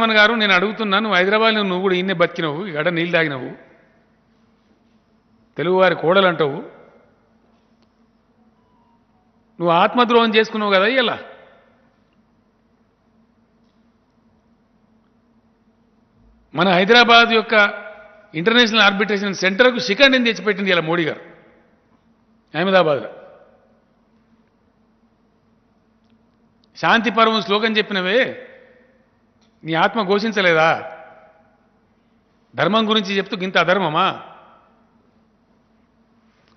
రామన్ గారు నేను అడుగుతున్నాను హైదరాబాద్ నువ్వు కూడా ఇన్నే బతికినవు ఎడ నీళ్ళు తాగినవు తెలుగువారి కోడలు అంటావు నువ్వు ఆత్మద్రోహం చేసుకున్నావు కదా ఇలా మన హైదరాబాద్ యొక్క ఇంటర్నేషనల్ ఆర్బిట్రేషన్ సెంటర్కు శిఖండిని తెచ్చిపెట్టింది ఇలా మోడీ గారు అహ్మదాబాద్లో శాంతి పర్వం శ్లోకం చెప్పినవే నీ ఆత్మ ఘోషించలేదా ధర్మం గురించి చెప్తూ ఇంత అధర్మమా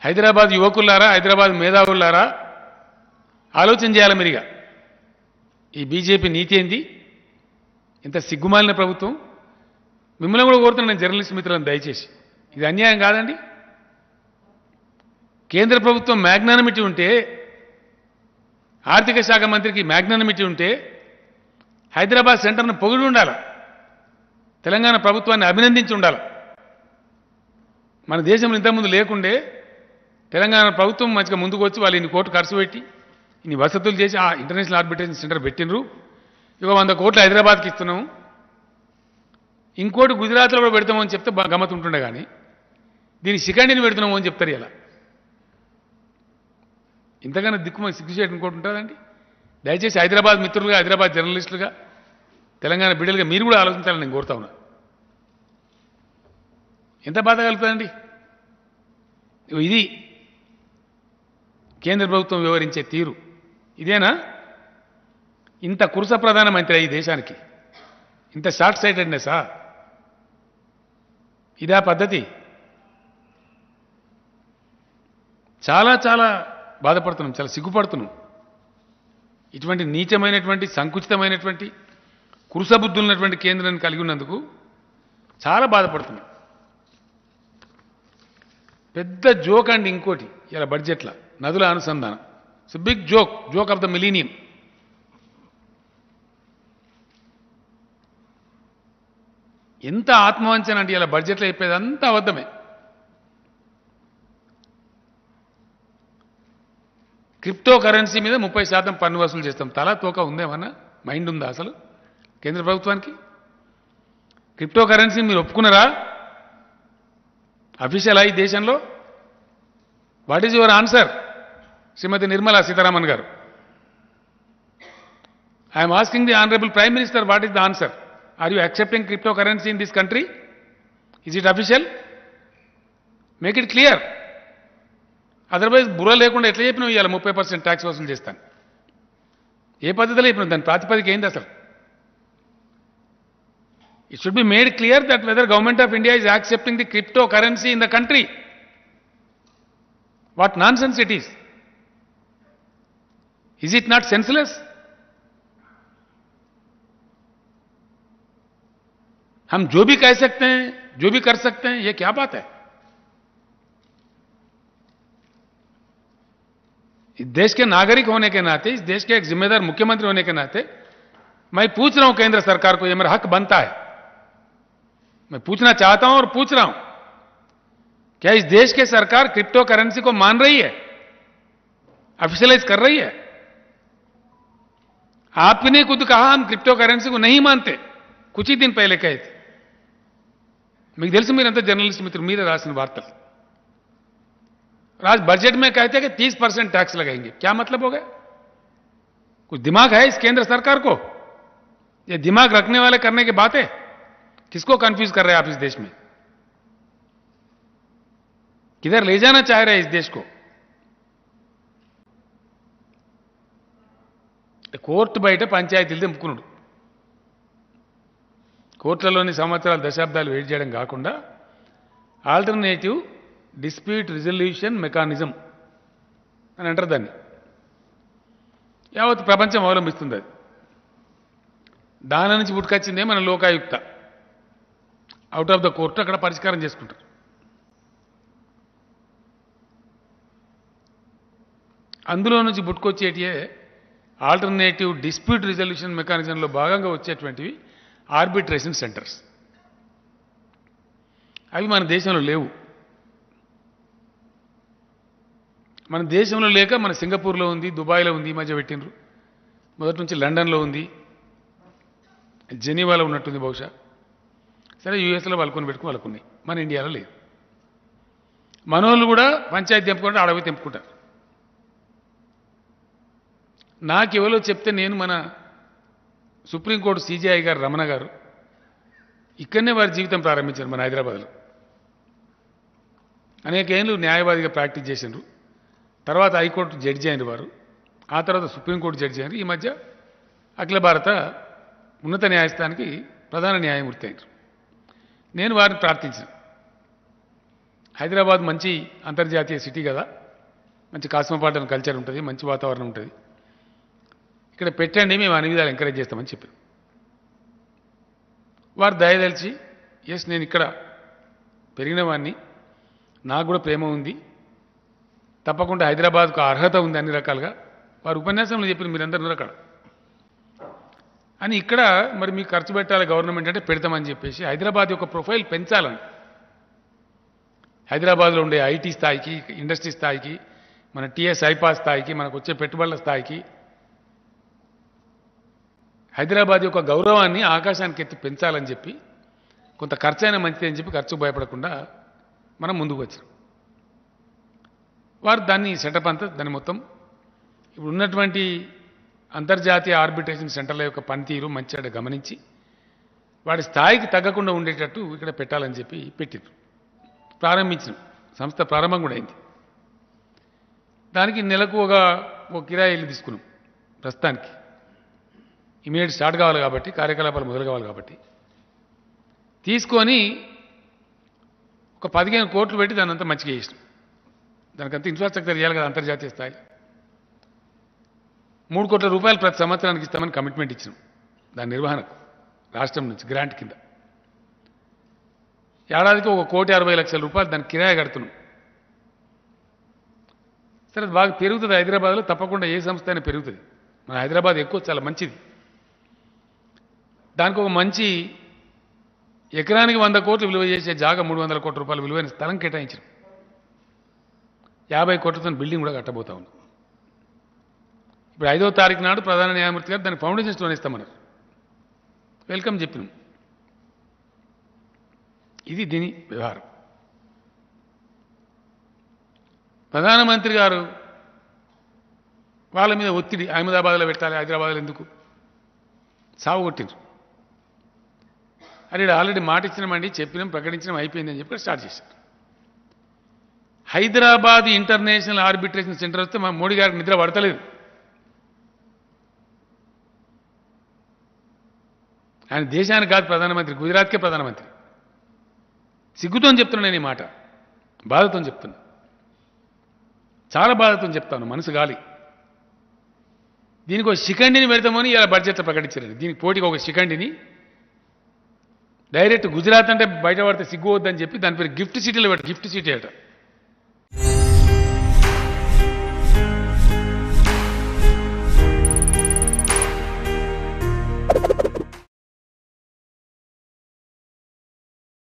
హైదరాబాద్ యువకులారా హైదరాబాద్ మేధావులారా ఆలోచన చేయాలి మీరుగా ఈ బీజేపీ నీతి ఏంది ఇంత సిగ్గుమాలిన ప్రభుత్వం మిమ్మల్ని కూడా కోరుతున్నాను జర్నలిస్ట్ మిత్రులను దయచేసి ఇది అన్యాయం కాదండి కేంద్ర ప్రభుత్వం మ్యాగ్నానమిటీ ఉంటే ఆర్థిక శాఖ మంత్రికి మ్యాగ్నానమిటీ ఉంటే హైదరాబాద్ సెంటర్ను పొగిడి ఉండాలి తెలంగాణ ప్రభుత్వాన్ని అభినందించి ఉండాలి మన దేశంలో ఇంతకుముందు లేకుండే తెలంగాణ ప్రభుత్వం మంచిగా ముందుకు వచ్చి వాళ్ళు ఇన్ని కోట్లు ఖర్చు పెట్టి ఇన్ని వసతులు చేసి ఆ ఇంటర్నేషనల్ ఆర్బిటేషన్ సెంటర్ పెట్టినరు ఇక వంద కోట్లు హైదరాబాద్కి ఇస్తున్నాము ఇంకోటి గుజరాత్లో కూడా పెడతామని చెప్తే గమ్మత్ ఉంటుండే కానీ దీని శిఖండిని పెడుతున్నాము అని చెప్తారు ఇలా ఇంతకన్నా దిక్కుమ సిగ్గు చేయడం ఇంకోటి ఉంటుందండి దయచేసి హైదరాబాద్ మిత్రులుగా హైదరాబాద్ జర్నలిస్టులుగా తెలంగాణ బిడ్డలుగా మీరు కూడా ఆలోచించాలని నేను కోరుతా ఉన్నా ఎంత బాధ కలుగుతుందండి ఇది కేంద్ర ప్రభుత్వం వివరించే తీరు ఇదేనా ఇంత కురుస ప్రధానమంత్రి ఈ దేశానికి ఇంత షార్ట్ సైటెడ్నెస్ ఇదా పద్ధతి చాలా చాలా బాధపడుతున్నాం చాలా సిగ్గుపడుతున్నాం ఇటువంటి నీచమైనటువంటి సంకుచితమైనటువంటి కురుసబుద్ధులున్నటువంటి కేంద్రాన్ని కలిగి ఉన్నందుకు చాలా బాధపడుతున్నాం పెద్ద జోక్ అండి ఇంకోటి ఇలా బడ్జెట్ల నదుల అనుసంధానం it's big joke joke of the millennium ఎంత ఆత్మవంచన అంటే ఇలా బడ్జెట్లో చెప్పేది అంతా అబద్ధమే క్రిప్టో కరెన్సీ మీద ముప్పై శాతం పన్ను వసూలు చేస్తాం తలా తోక ఉందేమన్నా మైండ్ ఉందా అసలు కేంద్ర ప్రభుత్వానికి క్రిప్టో కరెన్సీ మీరు ఒప్పుకున్నారా అఫీషియల్ ఈ దేశంలో what is your answer Shrimati Nirmala Sitharaman garu I'm asking the honourable prime minister what is the answer are you accepting crypto currency in this country is it official make it clear अदरव बुरा लेकिन एट्लू इला percent tax वसूल यह पद्धति इन दिन प्रातिपदक असल it should be made clear that whether government of India is accepting the crypto currency in the country what ना says is it not senseless हम जो भी कह सकते हैं जो भी कर सकते हैं यह क्या बात है देश के नागरिक होने के नाते इस देश के एक जिम्मेदार मुख्यमंत्री होने के नाते मैं पूछ रहा हूं केंद्र सरकार को यह मेरा हक बनता है मैं पूछना चाहता हूं और पूछ रहा हूं क्या इस देश के सरकार क्रिप्टो करेंसी को मान रही है ऑफिशियलाइज कर रही है आपने खुद कहा हम क्रिप्टो करेंसी को नहीं मानते कुछ ही दिन पहले कहे थे से मेरे अंतर जर्नलिस्ट मित्र మీరే राशन वार्ता तो आज बजट में कहते हैं कि तीस परसेंट टैक्स लगाएंगे क्या मतलब हो गया कुछ दिमाग है इस केंद्र सरकार को ये दिमाग रखने वाले करने की बातें किसको कंफ्यूज कर रहे हैं आप इस देश में किधर ले जाना चाह रहे हैं इस देश को कोर्ट बैठ పంచాయతీలది నింపుకున్నాడు కోర్టులలోని సంవత్సరాలు దశాబ్దాలు వెయిట్ का आलटर्नेटिव డిస్ప్యూట్ రిజల్యూషన్ మెకానిజం అని అంటారు దాన్ని యావత్ ప్రపంచం అవలంబిస్తుంది అది దాని నుంచి పుట్టుకొచ్చిందే మన Lokayukta out of the court అక్కడ పరిష్కారం చేసుకుంటారు అందులో నుంచి పుట్టుకొచ్చేటియే ఆల్టర్నేటివ్ డిస్ప్యూట్ రిజల్యూషన్ మెకానిజంలో భాగంగా వచ్చేటువంటివి ఆర్బిట్రేషన్ సెంటర్స్ అవి మన దేశంలో లేవు మన దేశంలో లేక మన సింగపూర్లో ఉంది దుబాయ్లో ఉంది ఈ మధ్య పెట్టినరు మొదటి నుంచి లండన్లో ఉంది జెనీవాలో ఉన్నట్టుంది బహుశా సరే యూఎస్లో వాళ్ళకొని పెట్టుకుని వాళ్ళకున్నాయి మన ఇండియాలో లేదు మనోళ్ళు కూడా పంచాయతీ తెంపుకుంటే అడవి తెంపుకుంటారు నాకెవరో చెప్తే నేను మన సుప్రీంకోర్టు సీజీఐ గారు రమణ గారు ఇక్కడనే వారి జీవితం ప్రారంభించారు మన హైదరాబాద్లో అనేక ఏళ్ళు న్యాయవాదిగా ప్రాక్టీస్ చేసినారు తర్వాత హైకోర్టు జడ్జి అయిన వారు ఆ తర్వాత సుప్రీంకోర్టు జడ్జి అయినారు ఈ మధ్య అఖిల భారత ఉన్నత న్యాయస్థానికి ప్రధాన న్యాయమూర్తి అయినారు నేను వారిని ప్రార్థించిన హైదరాబాద్ మంచి అంతర్జాతీయ సిటీ కదా మంచి కాస్మపాటన కల్చర్ ఉంటుంది మంచి వాతావరణం ఉంటుంది ఇక్కడ పెట్టండి మేము అన్ని విధాలు ఎంకరేజ్ చేస్తామని చెప్పారు వారు దయదలిచి ఎస్ నేను ఇక్కడ పెరిగిన వాడిని నాకు కూడా ప్రేమ ఉంది తప్పకుండా హైదరాబాద్కు అర్హత ఉంది అన్ని రకాలుగా వారు ఉపన్యాసంలో చెప్పిన మీరందరూ అక్కడ అని ఇక్కడ మరి మీకు ఖర్చు పెట్టాలి గవర్నమెంట్ అంటే పెడతామని చెప్పేసి హైదరాబాద్ యొక్క ప్రొఫైల్ పెంచాలని హైదరాబాద్లో ఉండే ఐటీ స్థాయికి ఇండస్ట్రీ స్థాయికి మన టీఎస్ ఐపాస్ స్థాయికి మనకు వచ్చే పెట్టుబడుల స్థాయికి హైదరాబాద్ యొక్క గౌరవాన్ని ఆకాశానికి ఎత్తి పెంచాలని చెప్పి కొంత ఖర్చు అయినా మంచిది అని చెప్పి ఖర్చు భయపడకుండా మనం ముందుకు వచ్చాం వారు దాన్ని సెటప్ అంతా దాన్ని మొత్తం ఇప్పుడు ఉన్నటువంటి అంతర్జాతీయ ఆర్బిట్రేషన్ సెంటర్ల యొక్క పనితీరు మంచిగా గమనించి వాడి స్థాయికి తగ్గకుండా ఉండేటట్టు ఇక్కడ పెట్టాలని చెప్పి పెట్టిరు ప్రారంభించిన సంస్థ ప్రారంభం కూడా అయింది దానికి నెలకు ఒక ఒక కిరాయిల్ని తీసుకున్నాం ప్రస్తుతానికి ఇమీడియట్ స్టార్ట్ కావాలి కాబట్టి కార్యకలాపాలు మొదలు కావాలి కాబట్టి తీసుకొని ఒక పదిహేను కోట్లు పెట్టి దానంతా మంచిగా చేసినాం దానికంత ఇన్ఫ్రాస్ట్రక్చర్ చేయాలి కదా అంతర్జాతీయ స్థాయి మూడు కోట్ల రూపాయలు ప్రతి సంవత్సరానికి ఇస్తామని కమిట్మెంట్ ఇచ్చినాం దాని నిర్వహణకు రాష్ట్రం నుంచి గ్రాంట్ కింద ఏడాదికి ఒక కోటి అరవై లక్షల రూపాయలు దాని కిరాయి కడుతున్నాం సరే అది బాగా పెరుగుతుంది హైదరాబాద్లో తప్పకుండా ఏ సంస్థ అయినా పెరుగుతుంది మన హైదరాబాద్ ఎక్కువ చాలా మంచిది దానికి ఒక మంచి ఎకరానికి వంద కోట్లు విలువ చేసే జాగా మూడు వందల కోట్ల రూపాయలు విలువైన స్థలం కేటాయించారు యాభై కోట్లతో బిల్డింగ్ కూడా కట్టబోతా ఉంది ఇప్పుడు ఐదో తారీఖు నాడు ప్రధాన న్యాయమూర్తి గారు దాని ఫౌండేషన్ స్టోన్ ఇస్తామన్నారు వెల్కమ్ చెప్పినాం ఇది దీని వ్యవహారం ప్రధానమంత్రి గారు వాళ్ళ మీద ఒత్తిడి అహ్మదాబాద్లో పెట్టాలి హైదరాబాద్లో ఎందుకు సాగు సాగుగొట్టిండ్రు అరే ఆల్రెడీ మాట ఇచ్చినామండి చెప్పినాం ప్రకటించడం అయిపోయిందని చెప్పి స్టార్ట్ చేశారు హైదరాబాద్ ఇంటర్నేషనల్ ఆర్బిట్రేషన్ సెంటర్ వస్తే మా మోడీ గారికి నిద్ర పడతలేదు ఆయన దేశానికి కాదు ప్రధానమంత్రి గుజరాత్కే ప్రధానమంత్రి సిగ్గుతో చెప్తున్నా నేను ఈ మాట బాధతో చెప్తున్నా చాలా బాధతో చెప్తాను మనసు గాలి దీనికి ఒక శిఖండిని పెడతామని ఇలా బడ్జెట్లో ప్రకటించలేదు దీనికి పోటీకి ఒక శిఖండిని డైరెక్ట్ గుజరాత్ అంటే బయట పడితే సిగ్గు వద్దని చెప్పి దాని పేరు గిఫ్ట్ సిటీలో పెట్టి గిఫ్ట్ సిటీ అంటారు